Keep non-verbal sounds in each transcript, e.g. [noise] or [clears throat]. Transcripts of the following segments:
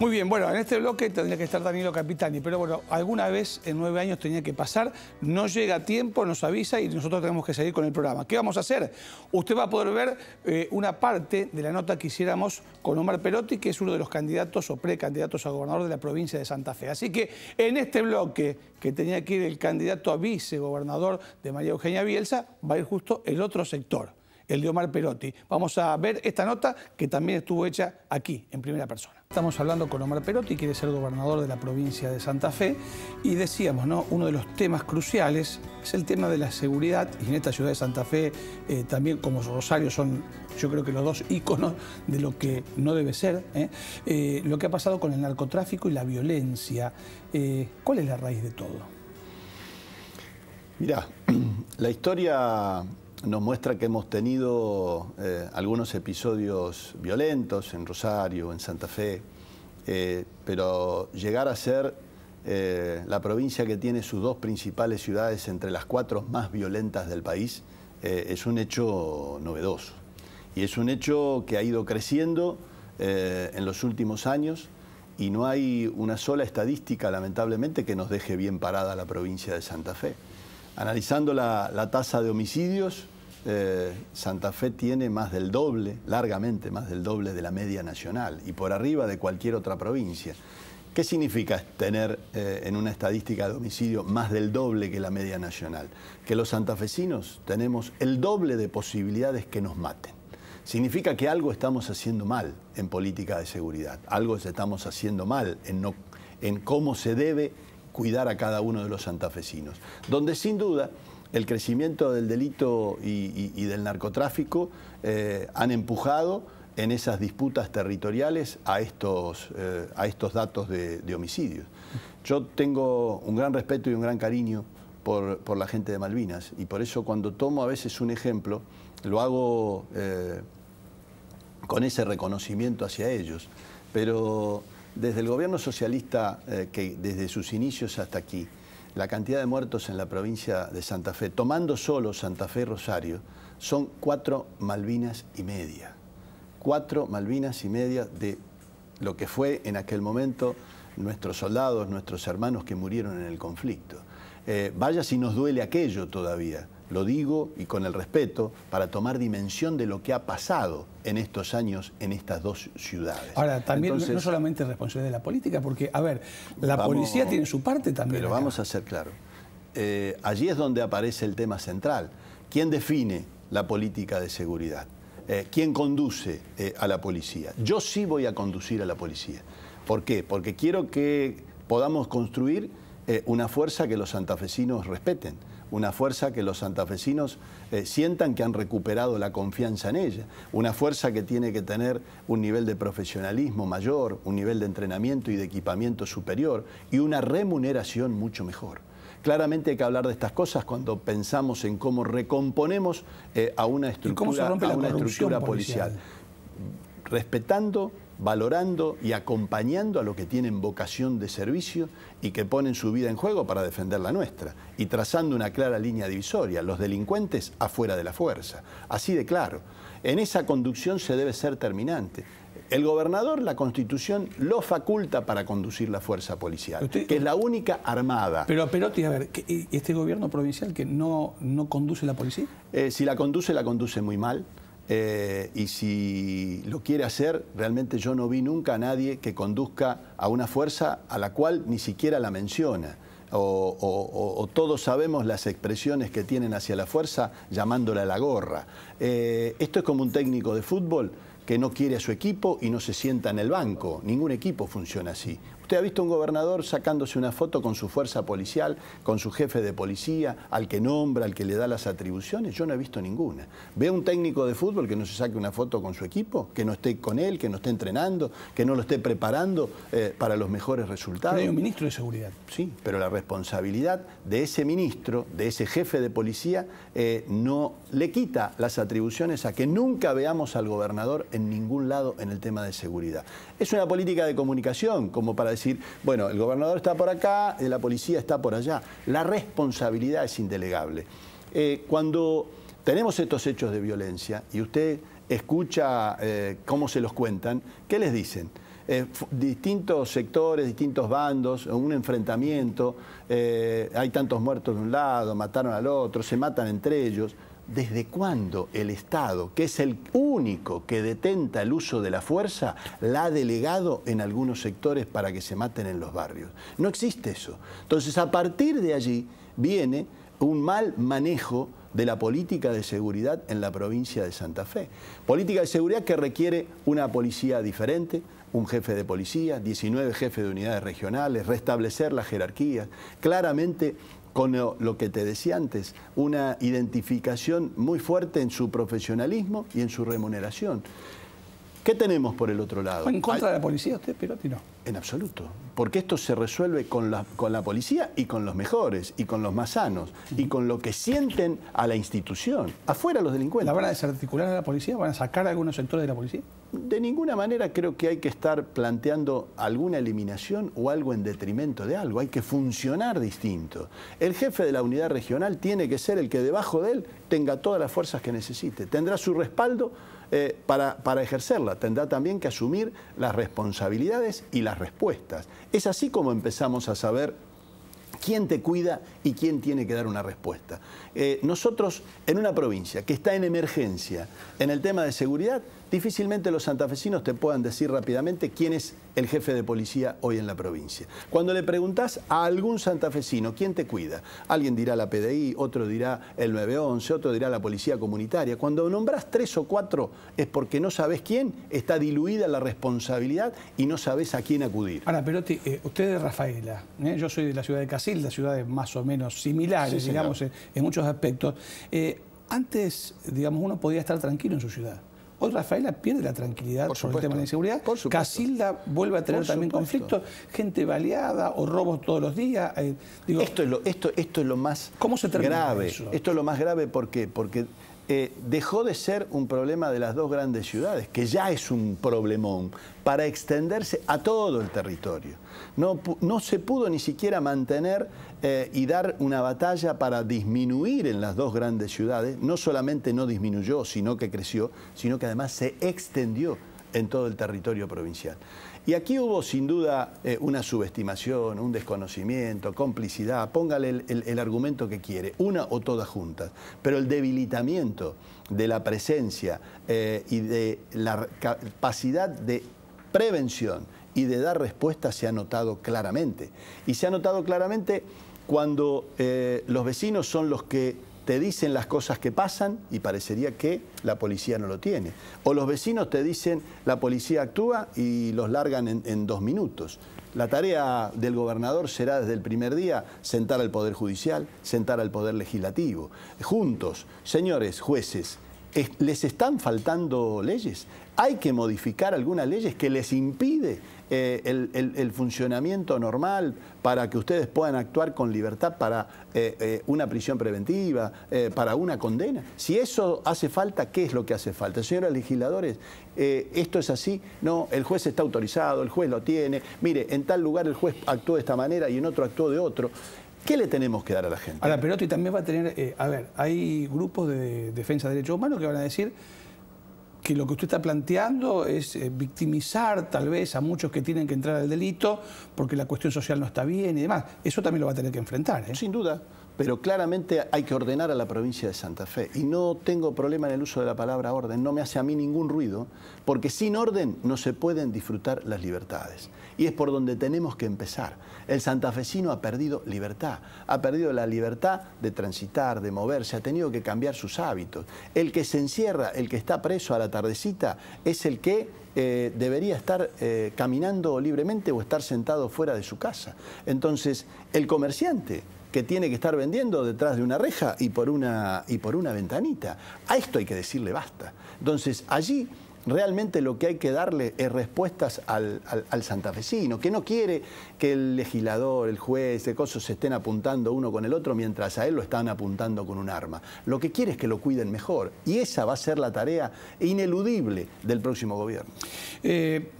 Muy bien, bueno, en este bloque tendría que estar Danilo Capitani, pero bueno, alguna vez en nueve años tenía que pasar, no llega a tiempo, nos avisa y nosotros tenemos que seguir con el programa. ¿Qué vamos a hacer? Usted va a poder ver eh, una parte de la nota que hiciéramos con Omar Perotti, que es uno de los candidatos o precandidatos a gobernador de la provincia de Santa Fe. Así que en este bloque que tenía que ir el candidato a vicegobernador de María Eugenia Bielsa, va a ir justo el otro sector el de Omar Perotti. Vamos a ver esta nota que también estuvo hecha aquí, en primera persona. Estamos hablando con Omar Perotti, quiere ser gobernador de la provincia de Santa Fe, y decíamos, ¿no? Uno de los temas cruciales es el tema de la seguridad, y en esta ciudad de Santa Fe, eh, también como Rosario, son yo creo que los dos íconos de lo que no debe ser, ¿eh? Eh, lo que ha pasado con el narcotráfico y la violencia. ¿Cuál es la raíz de todo? Mirá, [clears throat] la historia nos muestra que hemos tenido eh, algunos episodios violentos en Rosario, en Santa Fe, eh, pero llegar a ser eh, la provincia que tiene sus dos principales ciudades entre las cuatro más violentas del país es un hecho novedoso. Y es un hecho que ha ido creciendo en los últimos años y no hay una sola estadística, lamentablemente, que nos deje bien parada la provincia de Santa Fe. Analizando la, tasa de homicidios, eh, Santa Fe tiene más del doble, largamente más del doble de la media nacional y por arriba de cualquier otra provincia. ¿Qué significa tener eh, en una estadística de homicidio más del doble que la media nacional? Que los santafesinos tenemos el doble de posibilidades que nos maten. Significa que algo estamos haciendo mal en política de seguridad, algo estamos haciendo mal en, en cómo se debe cuidar a cada uno de los santafesinos. Donde sin duda el crecimiento del delito y, del narcotráfico eh, han empujado en esas disputas territoriales a estos, eh, a estos datos de, homicidios. Yo tengo un gran respeto y un gran cariño por, la gente de Malvinas y por eso cuando tomo a veces un ejemplo, lo hago eh, con ese reconocimiento hacia ellos. Pero desde el gobierno socialista, eh, que desde sus inicios hasta aquí, la cantidad de muertos en la provincia de Santa Fe, tomando solo Santa Fe y Rosario, son cuatro Malvinas y media. Cuatro Malvinas y media de lo que fue en aquel momento nuestros soldados, nuestros hermanos que murieron en el conflicto. Eh, vaya si nos duele aquello todavía lo digo y con el respeto, para tomar dimensión de lo que ha pasado en estos años en estas dos ciudades. Ahora, también no solamente responsabilidad de la política, porque, a ver, la policía tiene su parte también. Pero vamos a ser claro eh, allí es donde aparece el tema central. ¿Quién define la política de seguridad? Eh, ¿Quién conduce eh, a la policía? Yo sí voy a conducir a la policía. ¿Por qué? Porque quiero que podamos construir eh, una fuerza que los santafesinos respeten, una fuerza que los santafesinos eh, sientan que han recuperado la confianza en ella, una fuerza que tiene que tener un nivel de profesionalismo mayor, un nivel de entrenamiento y de equipamiento superior y una remuneración mucho mejor. Claramente hay que hablar de estas cosas cuando pensamos en cómo recomponemos eh, a una estructura, una estructura policial respetando, valorando y acompañando a los que tienen vocación de servicio y que ponen su vida en juego para defender la nuestra, y trazando una clara línea divisoria, los delincuentes afuera de la fuerza. Así de claro, en esa conducción se debe ser terminante. El gobernador, la constitución, lo faculta para conducir la fuerza policial, que es la única armada. Pero Perotti, a ver, ¿este gobierno provincial que no, no conduce la policía? Eh, si la conduce, la conduce muy mal. Eh, y si lo quiere hacer, realmente yo no vi nunca a nadie que conduzca a una fuerza a la cual ni siquiera la menciona. O, todos sabemos las expresiones que tienen hacia la fuerza llamándola la gorra. Eh, esto es como un técnico de fútbol que no quiere a su equipo y no se sienta en el banco. Ningún equipo funciona así. Usted ha visto un gobernador sacándose una foto con su fuerza policial, con su jefe de policía, al que nombra, al que le da las atribuciones. Yo no he visto ninguna. Ve un técnico de fútbol que no se saque una foto con su equipo, que no esté con él, que no esté entrenando, que no lo esté preparando eh, para los mejores resultados. Pero un ministro de seguridad. Sí, pero la responsabilidad de ese ministro, de ese jefe de policía, eh, no le quita las atribuciones a que nunca veamos al gobernador en ningún lado en el tema de seguridad. Es una política de comunicación, como para decir, bueno, el gobernador está por acá, eh, la policía está por allá. La responsabilidad es indelegable. Eh, cuando tenemos estos hechos de violencia y usted escucha eh, cómo se los cuentan, ¿qué les dicen? distintos sectores, distintos bandos, un enfrentamiento, hay tantos muertos de un lado, mataron al otro, se matan entre ellos. ¿Desde cuándo el Estado, que es el único que detenta el uso de la fuerza, la ha delegado en algunos sectores para que se maten en los barrios? No existe eso. Entonces, a partir de allí viene un mal manejo de la política de seguridad en la provincia de Santa Fe. Política de seguridad que requiere una policía diferente, un jefe de policía, 19 jefes de unidades regionales, restablecer las jerarquías, claramente con lo que te decía antes, una identificación muy fuerte en su profesionalismo y en su remuneración. ¿Qué tenemos por el otro lado? ¿En contra de la policía usted, ti no? En absoluto. Porque esto se resuelve con la, con la policía y con los mejores, y con los más sanos, y con lo que sienten a la institución. Afuera los delincuentes. ¿La van a desarticular a la policía? ¿Van a sacar algunos sectores de la policía? De ninguna manera creo que hay que estar planteando alguna eliminación o algo en detrimento de algo. Hay que funcionar distinto. El jefe de la unidad regional tiene que ser el que debajo de él tenga todas las fuerzas que necesite. Tendrá su respaldo eh, para, ejercerla. Tendrá también que asumir las responsabilidades y las respuestas. Es así como empezamos a saber quién te cuida y quién tiene que dar una respuesta. Eh, nosotros, en una provincia que está en emergencia en el tema de seguridad, difícilmente los santafesinos te puedan decir rápidamente quién es el jefe de policía hoy en la provincia. Cuando le preguntás a algún santafesino, ¿quién te cuida? Alguien dirá la PDI, otro dirá el 911, otro dirá la policía comunitaria. Cuando nombras tres o cuatro es porque no sabes quién, está diluida la responsabilidad y no sabes a quién acudir. Ahora, pero eh, usted es Rafaela, ¿eh? yo soy de la ciudad de Casil, Casilda, ciudades más o menos similares, digamos, en, muchos aspectos. Eh, antes, digamos, uno podía estar tranquilo en su ciudad. Hoy Rafaela pierde la tranquilidad por, el tema de la inseguridad. Casilda vuelve a tener también conflictos, gente baleada o robos todos los días. Eh, esto, es lo, esto, esto es lo más ¿cómo se grave. Esto es lo más grave porque, porque eh, dejó de ser un problema de las dos grandes ciudades, que ya es un problemón, para extenderse a todo el territorio. No, se pudo ni siquiera mantener eh, y dar una batalla para disminuir en las dos grandes ciudades, no solamente no disminuyó, sino que creció, sino que además se extendió en todo el territorio provincial. Y aquí hubo sin duda eh, una subestimación, un desconocimiento, complicidad, póngale el, argumento que quiere, una o todas juntas, pero el debilitamiento de la presencia eh, y de la capacidad de prevención y de dar respuesta se ha notado claramente. Y se ha notado claramente cuando eh, los vecinos son los que te dicen las cosas que pasan y parecería que la policía no lo tiene. O los vecinos te dicen la policía actúa y los largan en, dos minutos. La tarea del gobernador será desde el primer día sentar al Poder Judicial, sentar al Poder Legislativo. Juntos, señores jueces, les están faltando leyes. Hay que modificar algunas leyes que les impide eh, el, funcionamiento normal para que ustedes puedan actuar con libertad para eh, eh, una prisión preventiva, para una condena. Si eso hace falta, ¿qué es lo que hace falta? Señores legisladores, esto es así. No, el juez está autorizado, el juez lo tiene. Mire, en tal lugar el juez actuó de esta manera y en otro actuó de otro. ¿Qué le tenemos que dar a la gente? Ahora, y también va a tener, eh, a ver, hay grupos de defensa de derechos humanos que van a decir que lo que usted está planteando es eh, victimizar tal vez a muchos que tienen que entrar al delito porque la cuestión social no está bien y demás. Eso también lo va a tener que enfrentar. ¿eh? Sin duda pero claramente hay que ordenar a la provincia de Santa Fe. Y no tengo problema en el uso de la palabra orden, no me hace a mí ningún ruido, porque sin orden no se pueden disfrutar las libertades. Y es por donde tenemos que empezar. El santafesino ha perdido libertad, ha perdido la libertad de transitar, de moverse, ha tenido que cambiar sus hábitos. El que se encierra, el que está preso a la tardecita, es el que eh, debería estar eh, caminando libremente o estar sentado fuera de su casa. Entonces, el comerciante que tiene que estar vendiendo detrás de una reja y por una, y por una ventanita. A esto hay que decirle basta. Entonces, allí realmente lo que hay que darle es respuestas al, santafesino, que no quiere que el legislador, el juez, el coso, se estén apuntando uno con el otro mientras a él lo están apuntando con un arma. Lo que quiere es que lo cuiden mejor y esa va a ser la tarea ineludible del próximo gobierno. Eh,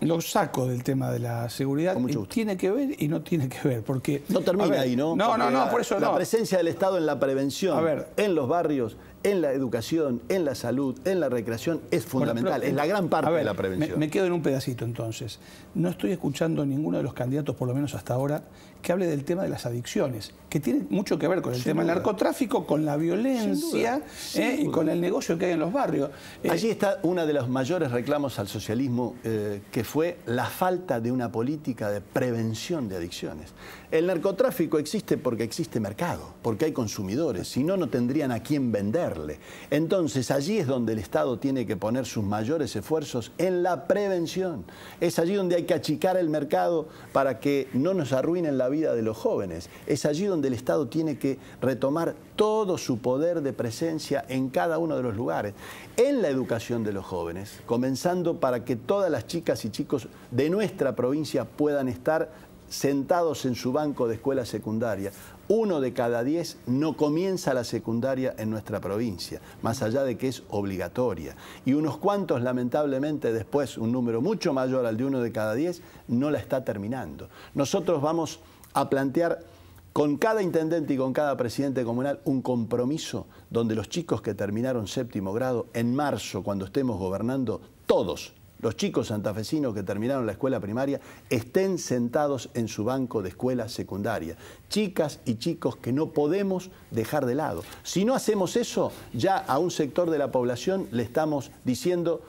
lo saco del tema de la seguridad. Tiene que ver y no tiene que ver, porque... No termina ahí, ¿no? No, no, no, por eso no. La presencia del Estado en la prevención, a ver, en los barrios, en la educación, en la salud, en la recreación, es fundamental, es la gran parte de la prevención. Me, quedo en un pedacito entonces. No estoy escuchando ninguno de los candidatos, por lo menos hasta ahora, que hable del tema de las adicciones, que tiene mucho que ver con el tema del narcotráfico, con la violencia eh, y con el negocio que hay en los barrios. Eh, Allí está uno de los mayores reclamos al socialismo, eh, que fue la falta de una política de prevención de adicciones. El narcotráfico existe porque existe mercado, porque hay consumidores, si no, no tendrían a quién vender. Entonces allí es donde el Estado tiene que poner sus mayores esfuerzos en la prevención. Es allí donde hay que achicar el mercado para que no nos arruinen la vida de los jóvenes. Es allí donde el Estado tiene que retomar todo su poder de presencia en cada uno de los lugares. En la educación de los jóvenes, comenzando para que todas las chicas y chicos de nuestra provincia puedan estar sentados en su banco de escuela secundaria, uno de cada diez no comienza la secundaria en nuestra provincia, más allá de que es obligatoria. Y unos cuantos, lamentablemente, después, un número mucho mayor al de uno de cada diez, no la está terminando. Nosotros vamos a plantear con cada intendente y con cada presidente comunal un compromiso donde los chicos que terminaron séptimo grado en marzo, cuando estemos gobernando, todos los chicos santafesinos que terminaron la escuela primaria estén sentados en su banco de escuela secundaria. Chicas y chicos que no podemos dejar de lado. Si no hacemos eso, ya a un sector de la población le estamos diciendo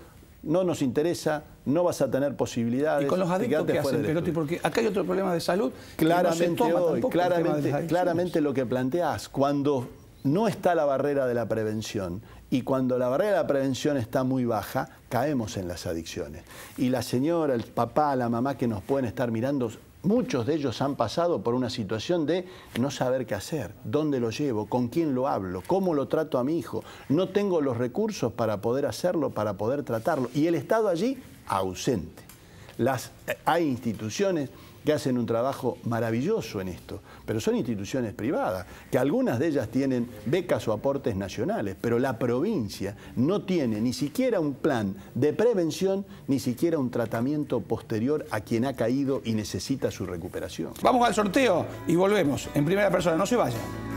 no nos interesa, no vas a tener posibilidades. ¿Y con los adictos que hacen, Porque acá hay otro problema de salud. Claramente claramente, claramente lo que planteas cuando no está la barrera de la prevención, y cuando la barrera de la prevención está muy baja, caemos en las adicciones. Y la señora, el papá, la mamá que nos pueden estar mirando, muchos de ellos han pasado por una situación de no saber qué hacer, dónde lo llevo, con quién lo hablo, cómo lo trato a mi hijo. No tengo los recursos para poder hacerlo, para poder tratarlo. Y el Estado allí, ausente. Las, eh, hay instituciones que hacen un trabajo maravilloso en esto, pero son instituciones privadas, que algunas de ellas tienen becas o aportes nacionales, pero la provincia no tiene ni siquiera un plan de prevención, ni siquiera un tratamiento posterior a quien ha caído y necesita su recuperación. Vamos al sorteo y volvemos en primera persona, no se vayan.